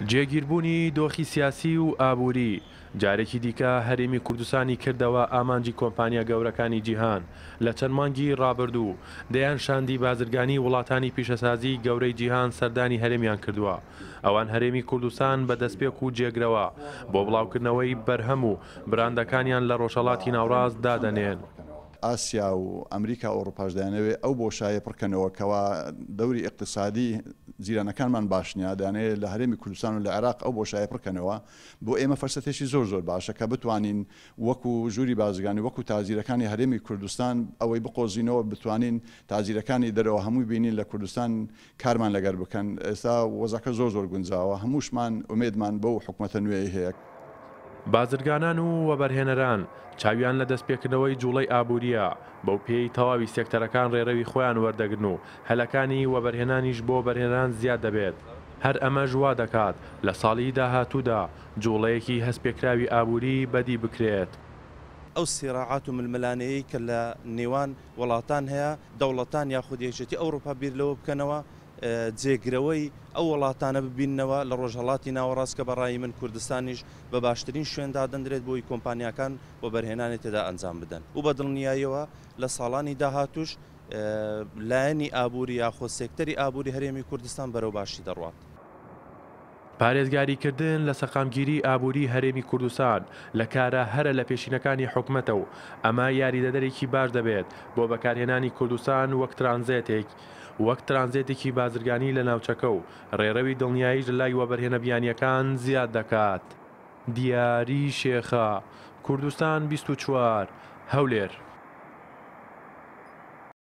جێگیربوونی دۆخی سیاسی و ئابووری جارێکی دیکە هەرێمی کوردستانی کردەوە ئامانجی کۆمپانیا گەورەکانی جیهان لە چەند مانگی ڕابردوو دەیان شاندی بازرگانی وڵاتانی پیشەسازی گەورەی جیهان سەردانی هەرێمیان کردووە ئەوان هەرێمی کوردستان بە دەستپێک و جێگرەوە بۆ بڵاوکردنەوەی بەرهەم و براندەکانیان لە ڕۆژەڵاتی ناوڕاست دادەنێن. ئاسیا و ئەمریکا ئەوروپاش دەیانەوێت ئەو بۆشایە پڕکەنەوە کەوا دەوری اقتصادی زیرانەکانمان باشنیا دانێت لە هەرێمی کوردستان و لە عراق ئەو بۆشایە پڕکەنەوە بۆ ئێمە فەرسەتێکی زۆر زۆر باشە کە بتوانین وەکو ژووری بازگانی وەکو تازیرەکانی هەرێمی کوردستان ئەوەی بقۆزینەوە بتوانین تازیرەکانی دەرەوە هەمووی بینین لە کوردستان کارمان لەگەر بکەن ئێستا وەزەکە زۆر زۆر گونجاوە هەمووشمان ئومێدمان بەو حکوومەتە نوێی هەیە بازرگانان و وەبەرهێنەران چاویان لە دەستپێکردنەوەی جوڵەی ئابوووریە بەو پێی تەواوی سێکتەرەکان ڕێڕەوی خۆیان وەردەگرن و هەلەکانی وەبەرهێنانیش بۆ بەرهێنان زیاد دەبێت. هەر ئەمە ژوا دەکات لە ساڵی داهاتوودا جوڵەیەکی هەستپێکراوی ئابووری بەدی بکرێت. ئەو سێراعات و ململانەیە کە لە نێوان وڵاتان هەیە دەوڵەتان یاخود یەکێتی ئەوروپا بیر لەوە بکەنەوە جێگرەوەی ئەو وڵاتانە ببینەوە لە ڕۆژهڵاتی ناوەڕاست کە بەڕایی من کوردستانیش بە باشترین شوێندا دەندرێت بۆی کۆمپانیاکان بۆ بەرهێنانی تێدا ئەنجام بدەن و بە دڵنیاییەوە لە ساڵانی داهاتوش لایەنی ئابووری یاخۆ سێکتەری ئابووری هەرێمی کوردستان بەرەو باشی دەڕوات. پارێزگاریکردن لە سەقامگیری ئابووری هەرێمی کوردستان لە کارە هەرە لە پێشینەکانی حکومەتە و ئەمە یاریدەدەرێکی باش دەبێت بۆ بەکارهێنانی کوردستان وەک ترانزێتێک وەک ترانزێتێکی بازرگانی لە ناوچەکە و ڕێڕەوی دڵنیاییش لای وەبەرهێنە بیانیەکان زیاد دەکات. دیاری شێخە کوردستان 24 هەولێر.